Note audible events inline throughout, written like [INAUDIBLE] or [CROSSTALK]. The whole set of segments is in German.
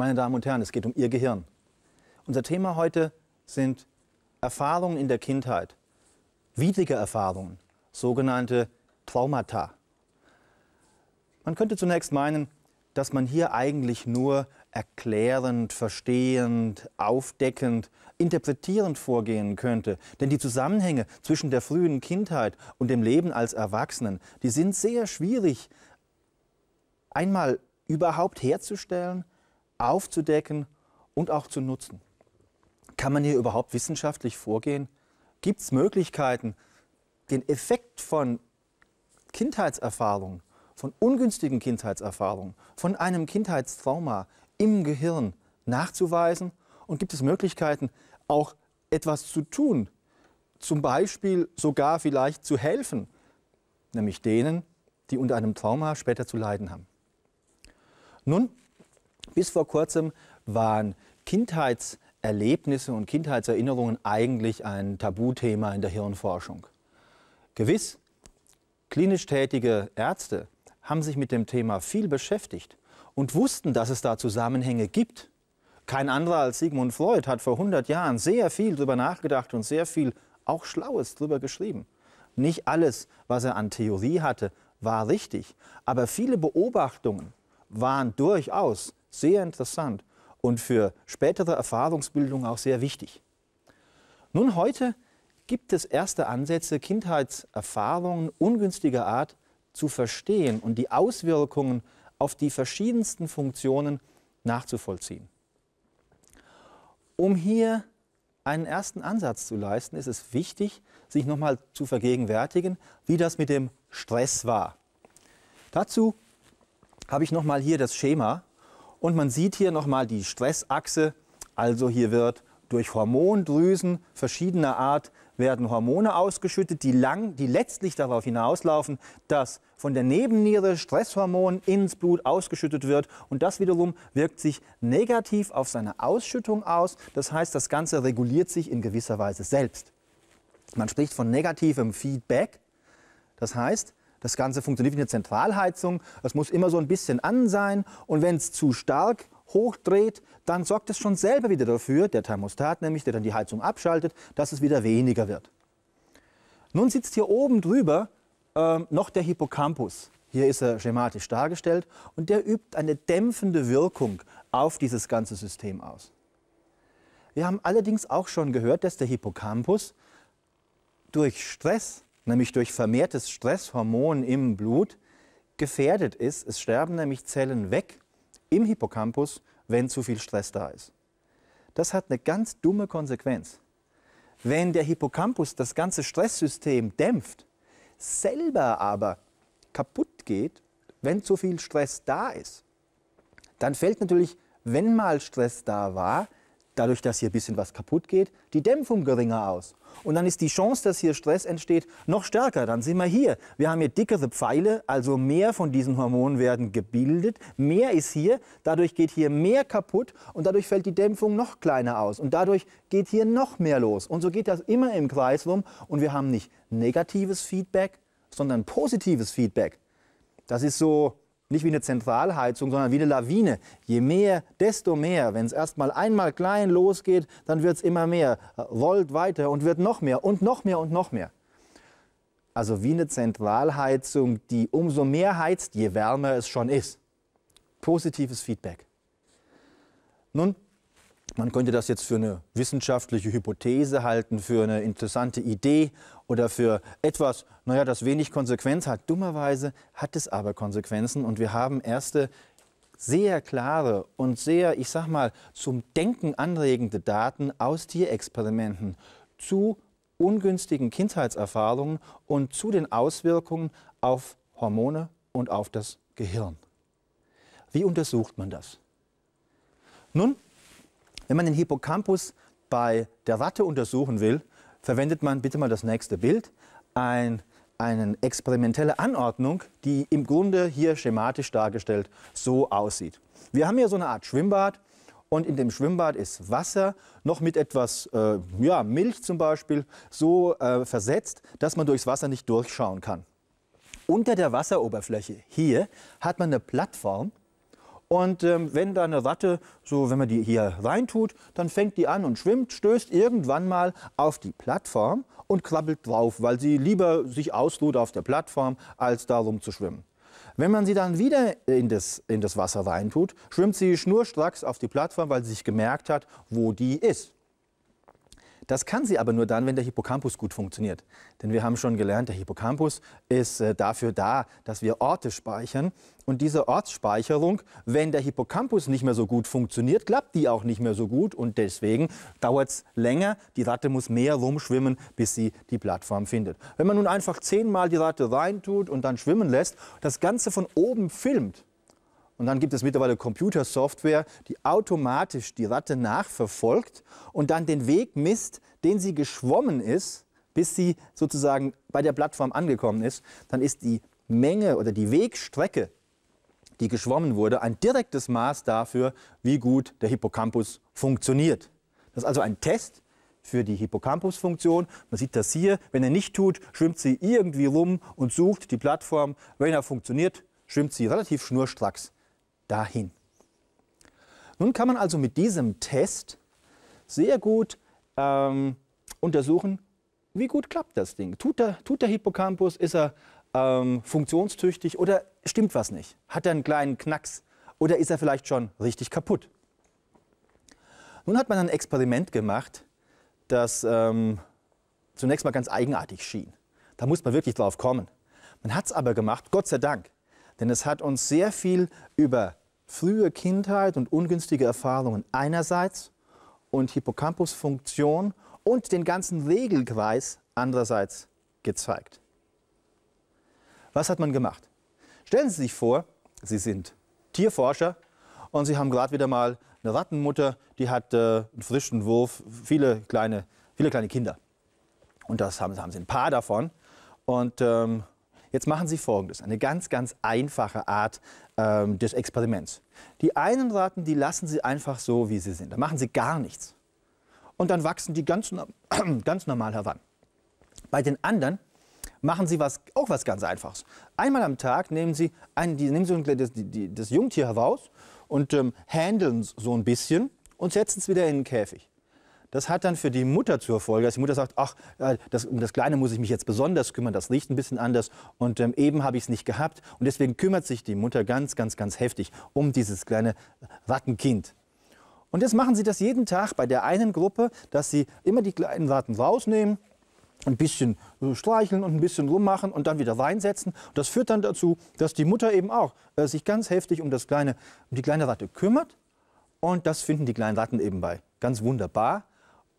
Meine Damen und Herren, es geht um Ihr Gehirn. Unser Thema heute sind Erfahrungen in der Kindheit, widrige Erfahrungen, sogenannte Traumata. Man könnte zunächst meinen, dass man hier eigentlich nur erklärend, verstehend, aufdeckend, interpretierend vorgehen könnte. Denn die Zusammenhänge zwischen der frühen Kindheit und dem Leben als Erwachsenen, die sind sehr schwierig einmal überhaupt herzustellen aufzudecken und auch zu nutzen. Kann man hier überhaupt wissenschaftlich vorgehen? Gibt es Möglichkeiten, den Effekt von Kindheitserfahrungen, von ungünstigen Kindheitserfahrungen, von einem Kindheitstrauma im Gehirn nachzuweisen? Und gibt es Möglichkeiten, auch etwas zu tun, zum Beispiel sogar vielleicht zu helfen, nämlich denen, die unter einem Trauma später zu leiden haben? Nun, bis vor kurzem waren Kindheitserlebnisse und Kindheitserinnerungen eigentlich ein Tabuthema in der Hirnforschung. Gewiss, klinisch tätige Ärzte haben sich mit dem Thema viel beschäftigt und wussten, dass es da Zusammenhänge gibt. Kein anderer als Sigmund Freud hat vor 100 Jahren sehr viel darüber nachgedacht und sehr viel auch Schlaues darüber geschrieben. Nicht alles, was er an Theorie hatte, war richtig, aber viele Beobachtungen waren durchaus sehr interessant und für spätere Erfahrungsbildung auch sehr wichtig. Nun heute gibt es erste Ansätze, Kindheitserfahrungen ungünstiger Art zu verstehen und die Auswirkungen auf die verschiedensten Funktionen nachzuvollziehen. Um hier einen ersten Ansatz zu leisten, ist es wichtig, sich nochmal zu vergegenwärtigen, wie das mit dem Stress war. Dazu habe ich nochmal hier das Schema und man sieht hier nochmal die Stressachse. Also hier wird durch Hormondrüsen verschiedener Art werden Hormone ausgeschüttet, die, lang, die letztlich darauf hinauslaufen, dass von der Nebenniere Stresshormon ins Blut ausgeschüttet wird. Und das wiederum wirkt sich negativ auf seine Ausschüttung aus. Das heißt, das Ganze reguliert sich in gewisser Weise selbst. Man spricht von negativem Feedback. Das heißt, das Ganze funktioniert wie eine Zentralheizung. Es muss immer so ein bisschen an sein. Und wenn es zu stark hochdreht, dann sorgt es schon selber wieder dafür, der Thermostat nämlich, der dann die Heizung abschaltet, dass es wieder weniger wird. Nun sitzt hier oben drüber äh, noch der Hippocampus. Hier ist er schematisch dargestellt und der übt eine dämpfende Wirkung auf dieses ganze System aus. Wir haben allerdings auch schon gehört, dass der Hippocampus durch Stress nämlich durch vermehrtes Stresshormon im Blut, gefährdet ist. Es sterben nämlich Zellen weg im Hippocampus, wenn zu viel Stress da ist. Das hat eine ganz dumme Konsequenz. Wenn der Hippocampus das ganze Stresssystem dämpft, selber aber kaputt geht, wenn zu viel Stress da ist, dann fällt natürlich, wenn mal Stress da war, dadurch, dass hier ein bisschen was kaputt geht, die Dämpfung geringer aus. Und dann ist die Chance, dass hier Stress entsteht, noch stärker. Dann sind wir hier. Wir haben hier dickere Pfeile, also mehr von diesen Hormonen werden gebildet. Mehr ist hier, dadurch geht hier mehr kaputt und dadurch fällt die Dämpfung noch kleiner aus. Und dadurch geht hier noch mehr los. Und so geht das immer im Kreis rum. Und wir haben nicht negatives Feedback, sondern positives Feedback. Das ist so, nicht wie eine Zentralheizung, sondern wie eine Lawine. Je mehr, desto mehr. Wenn es erstmal einmal klein losgeht, dann wird es immer mehr, rollt weiter und wird noch mehr und noch mehr und noch mehr. Also wie eine Zentralheizung, die umso mehr heizt, je wärmer es schon ist. Positives Feedback. Nun man könnte das jetzt für eine wissenschaftliche Hypothese halten, für eine interessante Idee oder für etwas, naja, das wenig Konsequenz hat. Dummerweise hat es aber Konsequenzen und wir haben erste sehr klare und sehr, ich sag mal, zum Denken anregende Daten aus Tierexperimenten zu ungünstigen Kindheitserfahrungen und zu den Auswirkungen auf Hormone und auf das Gehirn. Wie untersucht man das? Nun, wenn man den Hippocampus bei der Watte untersuchen will, verwendet man bitte mal das nächste Bild, ein, eine experimentelle Anordnung, die im Grunde hier schematisch dargestellt so aussieht. Wir haben hier so eine Art Schwimmbad und in dem Schwimmbad ist Wasser noch mit etwas äh, ja, Milch zum Beispiel so äh, versetzt, dass man durchs Wasser nicht durchschauen kann. Unter der Wasseroberfläche hier hat man eine Plattform, und ähm, wenn da eine Ratte, so wenn man die hier reintut, dann fängt die an und schwimmt, stößt irgendwann mal auf die Plattform und krabbelt drauf, weil sie lieber sich ausruht auf der Plattform, als darum zu schwimmen. Wenn man sie dann wieder in das, in das Wasser reintut, schwimmt sie schnurstracks auf die Plattform, weil sie sich gemerkt hat, wo die ist. Das kann sie aber nur dann, wenn der Hippocampus gut funktioniert. Denn wir haben schon gelernt, der Hippocampus ist äh, dafür da, dass wir Orte speichern. Und diese Ortsspeicherung, wenn der Hippocampus nicht mehr so gut funktioniert, klappt die auch nicht mehr so gut. Und deswegen dauert es länger. Die Ratte muss mehr rumschwimmen, bis sie die Plattform findet. Wenn man nun einfach zehnmal die Ratte reintut und dann schwimmen lässt, das Ganze von oben filmt, und dann gibt es mittlerweile Computersoftware, die automatisch die Ratte nachverfolgt und dann den Weg misst, den sie geschwommen ist, bis sie sozusagen bei der Plattform angekommen ist. Dann ist die Menge oder die Wegstrecke, die geschwommen wurde, ein direktes Maß dafür, wie gut der Hippocampus funktioniert. Das ist also ein Test für die Hippocampus-Funktion. Man sieht das hier. Wenn er nicht tut, schwimmt sie irgendwie rum und sucht die Plattform. Wenn er funktioniert, schwimmt sie relativ schnurstracks dahin. Nun kann man also mit diesem Test sehr gut ähm, untersuchen, wie gut klappt das Ding. Tut der, tut der Hippocampus, ist er ähm, funktionstüchtig oder stimmt was nicht? Hat er einen kleinen Knacks oder ist er vielleicht schon richtig kaputt? Nun hat man ein Experiment gemacht, das ähm, zunächst mal ganz eigenartig schien. Da muss man wirklich drauf kommen. Man hat es aber gemacht, Gott sei Dank. Denn es hat uns sehr viel über frühe Kindheit und ungünstige Erfahrungen einerseits und Hippocampusfunktion und den ganzen Regelkreis andererseits gezeigt. Was hat man gemacht? Stellen Sie sich vor, Sie sind Tierforscher und Sie haben gerade wieder mal eine Rattenmutter, die hat äh, einen frischen Wurf, viele kleine, viele kleine Kinder. Und das haben, haben Sie ein paar davon. Und ähm, Jetzt machen Sie Folgendes, eine ganz, ganz einfache Art ähm, des Experiments. Die einen Ratten, die lassen Sie einfach so, wie sie sind. Da machen Sie gar nichts. Und dann wachsen die ganz, [CLEARS THROAT] ganz normal heran. Bei den anderen machen Sie was, auch was ganz Einfaches. Einmal am Tag nehmen Sie, ein, die, nehmen Sie das, die, das Jungtier heraus und ähm, handeln es so ein bisschen und setzen es wieder in den Käfig. Das hat dann für die Mutter zur Folge, dass die Mutter sagt, ach, äh, das, um das Kleine muss ich mich jetzt besonders kümmern, das riecht ein bisschen anders und ähm, eben habe ich es nicht gehabt. Und deswegen kümmert sich die Mutter ganz, ganz, ganz heftig um dieses kleine Rattenkind. Und jetzt machen sie das jeden Tag bei der einen Gruppe, dass sie immer die kleinen Ratten rausnehmen, ein bisschen äh, streicheln und ein bisschen rummachen und dann wieder reinsetzen. Das führt dann dazu, dass die Mutter eben auch äh, sich ganz heftig um, das kleine, um die kleine Ratte kümmert. Und das finden die kleinen Ratten eben bei. Ganz wunderbar.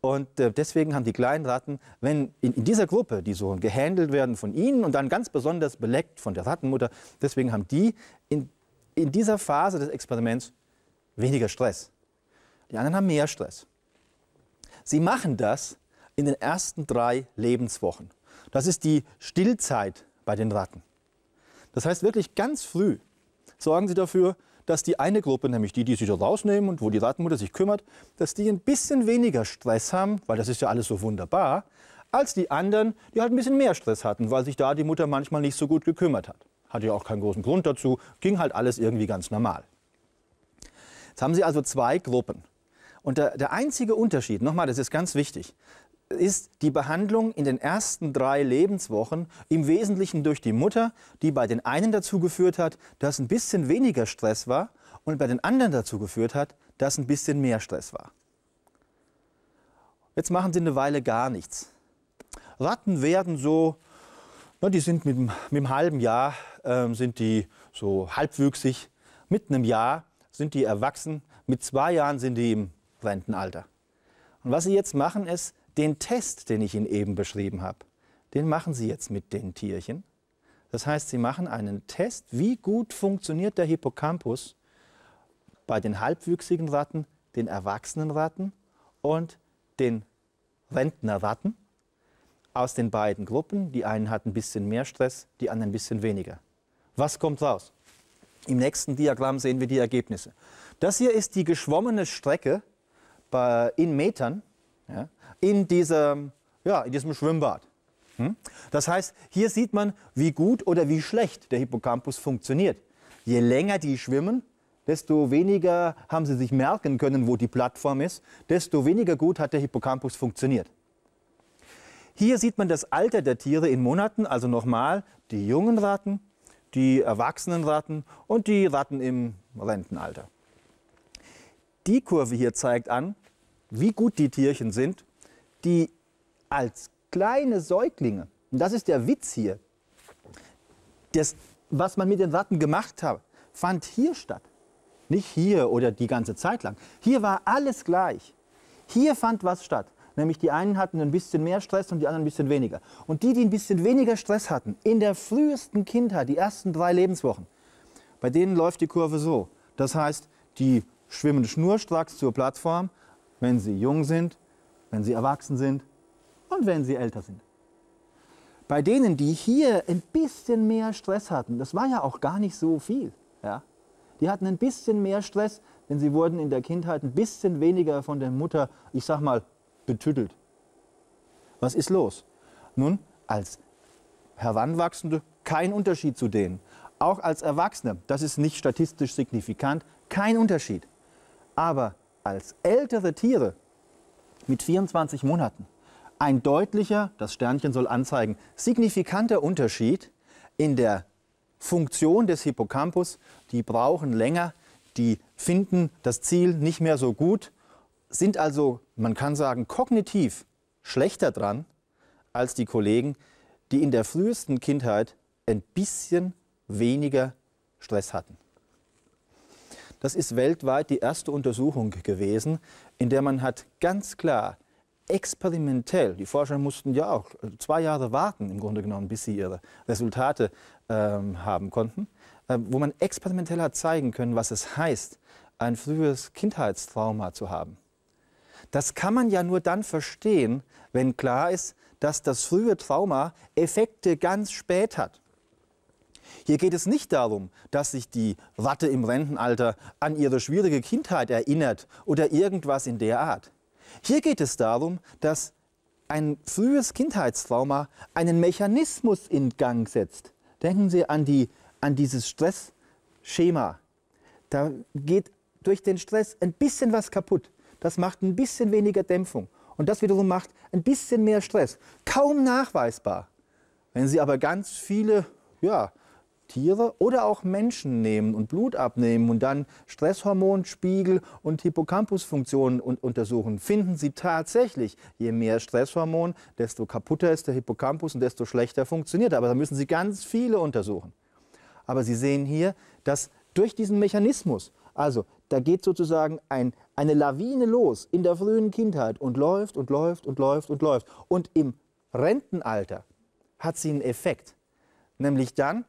Und äh, deswegen haben die kleinen Ratten, wenn in, dieser Gruppe, die so gehandelt werden von ihnen und dann ganz besonders beleckt von der Rattenmutter, deswegen haben die in, in dieser Phase des Experiments weniger Stress. Die anderen haben mehr Stress. Sie machen das in den ersten drei Lebenswochen. Das ist die Stillzeit bei den Ratten. Das heißt wirklich ganz früh sorgen sie dafür, dass die eine Gruppe, nämlich die, die sich da rausnehmen und wo die Rattenmutter sich kümmert, dass die ein bisschen weniger Stress haben, weil das ist ja alles so wunderbar, als die anderen, die halt ein bisschen mehr Stress hatten, weil sich da die Mutter manchmal nicht so gut gekümmert hat. Hatte ja auch keinen großen Grund dazu, ging halt alles irgendwie ganz normal. Jetzt haben Sie also zwei Gruppen. Und der, der einzige Unterschied, nochmal, das ist ganz wichtig, ist die Behandlung in den ersten drei Lebenswochen im Wesentlichen durch die Mutter, die bei den einen dazu geführt hat, dass ein bisschen weniger Stress war und bei den anderen dazu geführt hat, dass ein bisschen mehr Stress war. Jetzt machen sie eine Weile gar nichts. Ratten werden so, na, die sind mit, mit einem halben Jahr äh, sind die so halbwüchsig, mit einem Jahr sind die erwachsen, mit zwei Jahren sind die im Rentenalter. Und was sie jetzt machen ist, den Test, den ich Ihnen eben beschrieben habe, den machen Sie jetzt mit den Tierchen. Das heißt, Sie machen einen Test, wie gut funktioniert der Hippocampus bei den halbwüchsigen Ratten, den erwachsenen Ratten und den Rentnerratten aus den beiden Gruppen. Die einen hatten ein bisschen mehr Stress, die anderen ein bisschen weniger. Was kommt raus? Im nächsten Diagramm sehen wir die Ergebnisse. Das hier ist die geschwommene Strecke in Metern. Ja in, diesem, ja, in diesem Schwimmbad. Hm? Das heißt, hier sieht man, wie gut oder wie schlecht der Hippocampus funktioniert. Je länger die schwimmen, desto weniger haben sie sich merken können, wo die Plattform ist, desto weniger gut hat der Hippocampus funktioniert. Hier sieht man das Alter der Tiere in Monaten, also nochmal die jungen Ratten, die erwachsenen Ratten und die Ratten im Rentenalter. Die Kurve hier zeigt an, wie gut die Tierchen sind, die als kleine Säuglinge, und das ist der Witz hier, das, was man mit den Ratten gemacht hat, fand hier statt. Nicht hier oder die ganze Zeit lang. Hier war alles gleich. Hier fand was statt. Nämlich die einen hatten ein bisschen mehr Stress und die anderen ein bisschen weniger. Und die, die ein bisschen weniger Stress hatten, in der frühesten Kindheit, die ersten drei Lebenswochen, bei denen läuft die Kurve so. Das heißt, die schwimmen schnurstracks zur Plattform. Wenn sie jung sind, wenn sie erwachsen sind und wenn sie älter sind. Bei denen, die hier ein bisschen mehr Stress hatten, das war ja auch gar nicht so viel, ja, die hatten ein bisschen mehr Stress, denn sie wurden in der Kindheit ein bisschen weniger von der Mutter, ich sag mal, betüttelt. Was ist los? Nun, als Heranwachsende kein Unterschied zu denen. Auch als Erwachsene, das ist nicht statistisch signifikant, kein Unterschied. Aber als ältere Tiere mit 24 Monaten. Ein deutlicher, das Sternchen soll anzeigen, signifikanter Unterschied in der Funktion des Hippocampus. Die brauchen länger, die finden das Ziel nicht mehr so gut, sind also, man kann sagen, kognitiv schlechter dran als die Kollegen, die in der frühesten Kindheit ein bisschen weniger Stress hatten. Das ist weltweit die erste Untersuchung gewesen, in der man hat ganz klar experimentell, die Forscher mussten ja auch zwei Jahre warten, im Grunde genommen, bis sie ihre Resultate ähm, haben konnten, äh, wo man experimentell hat zeigen können, was es heißt, ein frühes Kindheitstrauma zu haben. Das kann man ja nur dann verstehen, wenn klar ist, dass das frühe Trauma Effekte ganz spät hat. Hier geht es nicht darum, dass sich die Watte im Rentenalter an ihre schwierige Kindheit erinnert oder irgendwas in der Art. Hier geht es darum, dass ein frühes Kindheitstrauma einen Mechanismus in Gang setzt. Denken Sie an, die, an dieses Stressschema. Da geht durch den Stress ein bisschen was kaputt. Das macht ein bisschen weniger Dämpfung. Und das wiederum macht ein bisschen mehr Stress. Kaum nachweisbar. Wenn Sie aber ganz viele ja, Tiere oder auch Menschen nehmen und Blut abnehmen und dann Stresshormonspiegel und Hippocampusfunktionen untersuchen, finden sie tatsächlich, je mehr Stresshormon, desto kaputter ist der Hippocampus und desto schlechter funktioniert Aber da müssen sie ganz viele untersuchen. Aber Sie sehen hier, dass durch diesen Mechanismus, also da geht sozusagen ein, eine Lawine los in der frühen Kindheit und läuft und läuft und läuft und läuft. Und im Rentenalter hat sie einen Effekt. Nämlich dann,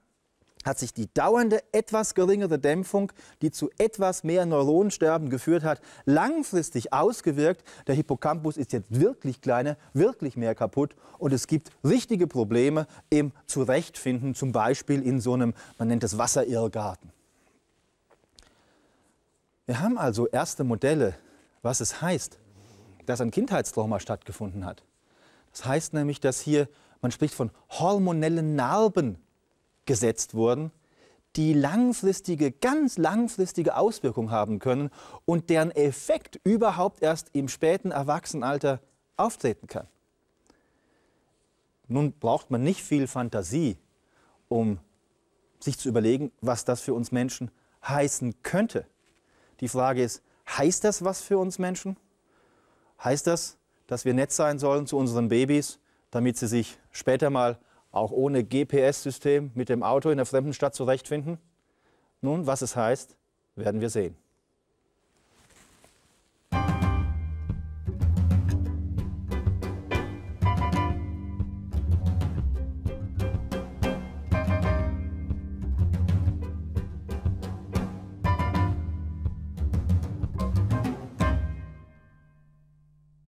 hat sich die dauernde, etwas geringere Dämpfung, die zu etwas mehr Neuronensterben geführt hat, langfristig ausgewirkt. Der Hippocampus ist jetzt wirklich kleiner, wirklich mehr kaputt und es gibt richtige Probleme im Zurechtfinden, zum Beispiel in so einem, man nennt es Wasserirrgarten. Wir haben also erste Modelle, was es heißt, dass ein Kindheitstrauma stattgefunden hat. Das heißt nämlich, dass hier, man spricht von hormonellen Narben gesetzt wurden, die langfristige, ganz langfristige Auswirkungen haben können und deren Effekt überhaupt erst im späten Erwachsenenalter auftreten kann. Nun braucht man nicht viel Fantasie, um sich zu überlegen, was das für uns Menschen heißen könnte. Die Frage ist, heißt das was für uns Menschen? Heißt das, dass wir nett sein sollen zu unseren Babys, damit sie sich später mal auch ohne GPS-System mit dem Auto in der fremden Stadt zurechtfinden? Nun, was es heißt, werden wir sehen.